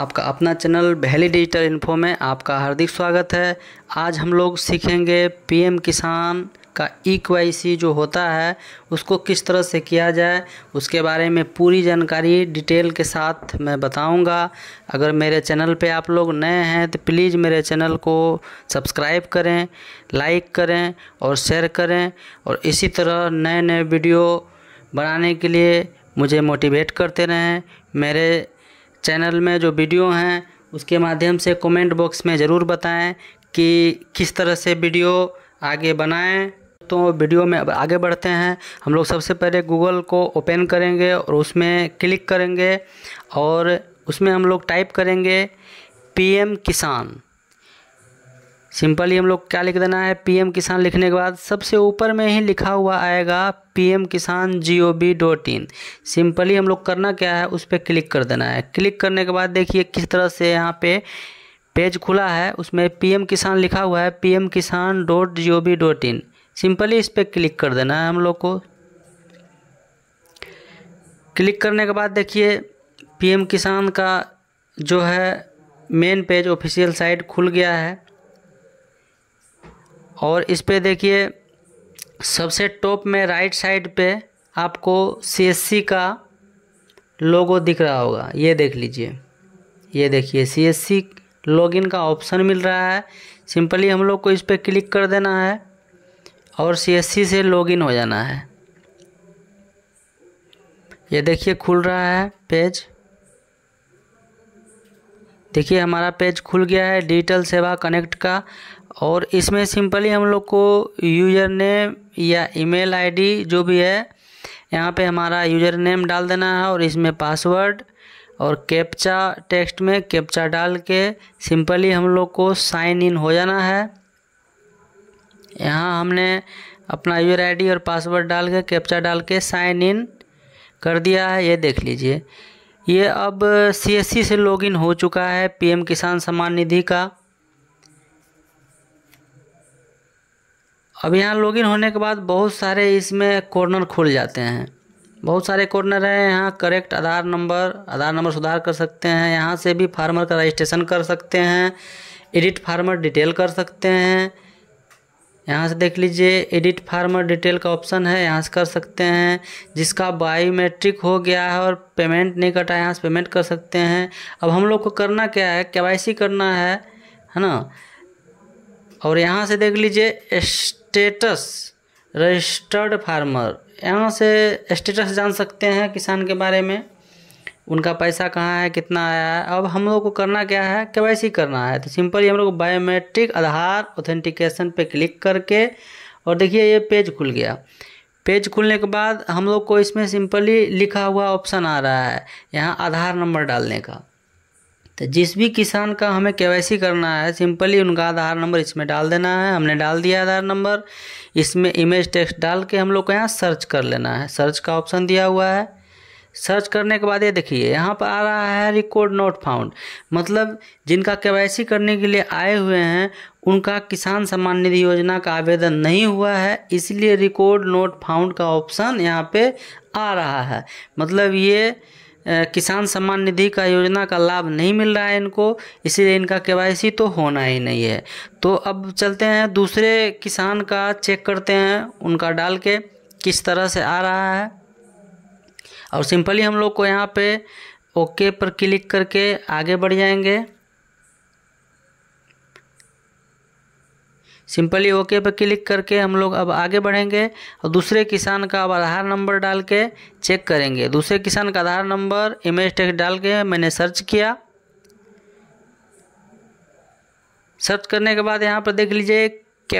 आपका अपना channel बहली digital info में आपका हार्दिक स्वागत है आज हम लोग सीखेंगे पीएम किसान का ई e जो होता है उसको किस तरह से किया जाए उसके बारे में पूरी जानकारी डिटेल के साथ मैं बताऊंगा अगर मेरे चैनल पे आप लोग नए हैं तो प्लीज़ मेरे चैनल को सब्सक्राइब करें लाइक करें और शेयर करें और इसी तरह नए नए वीडियो बनाने के लिए मुझे मोटिवेट करते रहें मेरे चैनल में जो वीडियो हैं उसके माध्यम से कमेंट बॉक्स में ज़रूर बताएं कि किस तरह से वीडियो आगे बनाएं तो वीडियो में अब आगे बढ़ते हैं हम लोग सबसे पहले गूगल को ओपन करेंगे और उसमें क्लिक करेंगे और उसमें हम लोग टाइप करेंगे पीएम किसान सिंपली हम लोग क्या लिख देना है पीएम किसान लिखने के बाद सबसे ऊपर में ही लिखा हुआ आएगा PM Kisan G O V dot in simply हम लोग करना क्या है उस पर क्लिक कर देना है क्लिक करने के बाद देखिए किस तरह से यहाँ पे पेज खुला है उसमें पीएम किसान लिखा हुआ है PM Kisan dot G O V dot in simply इस पर क्लिक कर देना है हम लोग को क्लिक करने के बाद देखिए पीएम किसान का जो है मेन पेज ऑफिशियल साइट खुल गया है और इस पर देखिए सबसे टॉप में राइट साइड पे आपको सी का लोगो दिख रहा होगा ये देख लीजिए ये देखिए सी एस सी लॉगिन का ऑप्शन मिल रहा है सिंपली हम लोग को इस पर क्लिक कर देना है और सी एस सी से लॉगिन हो जाना है ये देखिए खुल रहा है पेज देखिए हमारा पेज खुल गया है डिजिटल सेवा कनेक्ट का और इसमें सिंपली हम लोग को यूज़र नेम या ईमेल आईडी जो भी है यहाँ पे हमारा यूज़र नेम डाल देना है और इसमें पासवर्ड और कैप्चा टेक्स्ट में कैप्चा डाल के सिंपली हम लोग को साइन इन हो जाना है यहाँ हमने अपना यूज़र आईडी और पासवर्ड डाल के कैप्चा डाल के साइन इन कर दिया है ये देख लीजिए ये अब सी से लॉगिन हो चुका है पीएम किसान सम्मान निधि का अब यहाँ लॉगिन होने के बाद बहुत सारे इसमें कॉर्नर खुल जाते हैं बहुत सारे कॉर्नर हैं यहाँ correct Aadhaar number Aadhaar number सुधार कर सकते हैं यहाँ से भी फार्मर का रजिस्ट्रेशन कर सकते हैं एडिट फार्मर डिटेल कर सकते हैं यहाँ से देख लीजिए एडिट फार्मर डिटेल का ऑप्शन है यहाँ से कर सकते हैं जिसका बायोमेट्रिक हो गया है और पेमेंट नहीं कटा है यहाँ से पेमेंट कर सकते हैं अब हम लोग को करना क्या है के करना है है ना और यहाँ से देख लीजिए स्टेटस रजिस्टर्ड फार्मर यहाँ से स्टेटस जान सकते हैं किसान के बारे में उनका पैसा कहाँ है कितना आया है अब हम लोग को करना क्या है के करना है तो सिंपली हम लोग बायोमेट्रिक आधार ऑथेंटिकेशन पे क्लिक करके और देखिए ये पेज खुल गया पेज खुलने के बाद हम लोग को इसमें सिंपली लिखा हुआ ऑप्शन आ रहा है यहाँ आधार नंबर डालने का तो जिस भी किसान का हमें के करना है सिंपली उनका आधार नंबर इसमें डाल देना है हमने डाल दिया आधार नंबर इसमें इमेज टेक्स्ट डाल के हम लोग को यहाँ सर्च कर लेना है सर्च का ऑप्शन दिया हुआ है सर्च करने के बाद ये देखिए यहाँ पर आ रहा है रिकॉर्ड नोट फाउंड मतलब जिनका के करने के लिए आए हुए हैं उनका किसान सम्मान निधि योजना का आवेदन नहीं हुआ है इसलिए रिकॉर्ड नोट फाउंड का ऑप्शन यहाँ पे आ रहा है मतलब ये किसान सम्मान निधि का योजना का लाभ नहीं मिल रहा है इनको इसीलिए इनका के तो होना ही नहीं है तो अब चलते हैं दूसरे किसान का चेक करते हैं उनका डाल के किस तरह से आ रहा है और सिंपली हम लोग को यहाँ पे ओके पर क्लिक करके आगे बढ़ जाएंगे सिंपली ओके पर क्लिक करके हम लोग अब आगे बढ़ेंगे और दूसरे किसान का अब आधार नंबर डाल के चेक करेंगे दूसरे किसान का आधार नंबर इमेज टेक्स डाल के मैंने सर्च किया सर्च करने के बाद यहाँ पर देख लीजिए के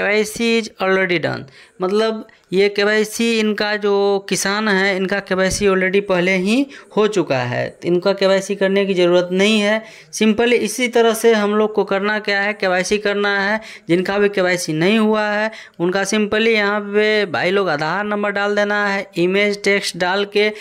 इज ऑलरेडी डन मतलब ये के इनका जो किसान है इनका के ऑलरेडी पहले ही हो चुका है इनका के करने की ज़रूरत नहीं है सिंपली इसी तरह से हम लोग को करना क्या है के करना है जिनका भी के नहीं हुआ है उनका सिंपली यहाँ पे भाई लोग आधार नंबर डाल देना है इमेज टेक्स्ट डाल के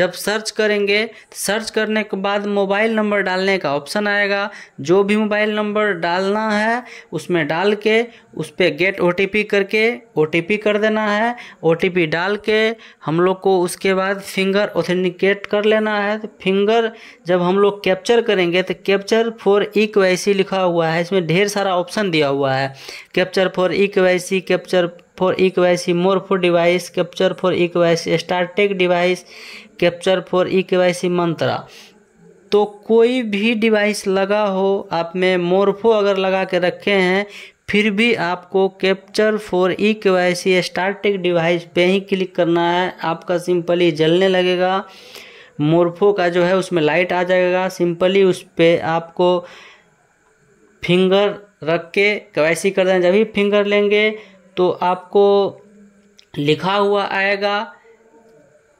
जब सर्च करेंगे सर्च करने के बाद मोबाइल नंबर डालने का ऑप्शन आएगा जो भी मोबाइल नंबर डालना है उसमें डाल के उस पर गेट ओ करके ओ कर देना है ओ डाल के हम लोग को उसके बाद फिंगर ऑथेंटिकेट कर लेना है तो फिंगर जब हम लोग कैप्चर करेंगे तो कैप्चर फॉर ई के लिखा हुआ है इसमें ढेर सारा ऑप्शन दिया हुआ है कैप्चर फॉर ई के कैप्चर फॉर ई के मोर for device capture for E K Startek device capture for E K Mantra तो कोई भी डिवाइस लगा हो आप में मोरफो अगर लगा के रखे हैं फिर भी आपको कैप्चर फॉर ई के वाई सी स्टार्टेक डिवाइस पे ही क्लिक करना है आपका सिंपली जलने लगेगा मोरफो का जो है उसमें लाइट आ जाएगा सिंपली उस पर आपको फिंगर रख के कैसी कर देना जब भी फिंगर लेंगे तो आपको लिखा हुआ आएगा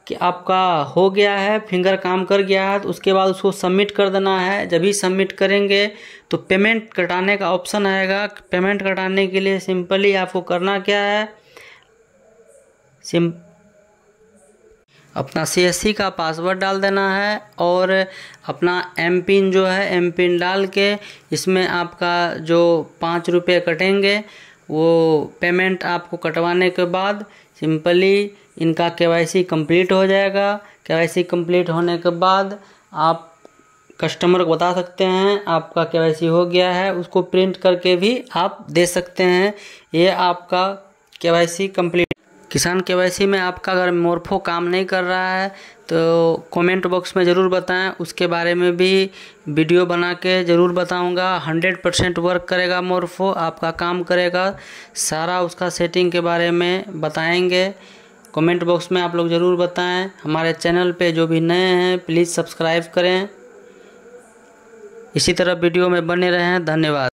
कि आपका हो गया है फिंगर काम कर गया है तो उसके बाद उसको सबमिट कर देना है जब ही सबमिट करेंगे तो पेमेंट कटाने का ऑप्शन आएगा पेमेंट कटाने के लिए सिंपली आपको करना क्या है सिम अपना सी का पासवर्ड डाल देना है और अपना एम पिन जो है एम पिन डाल के इसमें आपका जो पाँच रुपये कटेंगे वो पेमेंट आपको कटवाने के बाद सिंपली इनका के कंप्लीट हो जाएगा के कंप्लीट होने के बाद आप कस्टमर को बता सकते हैं आपका के हो गया है उसको प्रिंट करके भी आप दे सकते हैं ये आपका के कंप्लीट किसान के में आपका अगर मोरफो काम नहीं कर रहा है तो कमेंट बॉक्स में ज़रूर बताएं उसके बारे में भी वीडियो बना के ज़रूर बताऊंगा 100 परसेंट वर्क करेगा मोरफो आपका काम करेगा सारा उसका सेटिंग के बारे में बताएंगे कमेंट बॉक्स में आप लोग ज़रूर बताएं हमारे चैनल पे जो भी नए हैं प्लीज़ सब्सक्राइब करें इसी तरह वीडियो में बने रहें धन्यवाद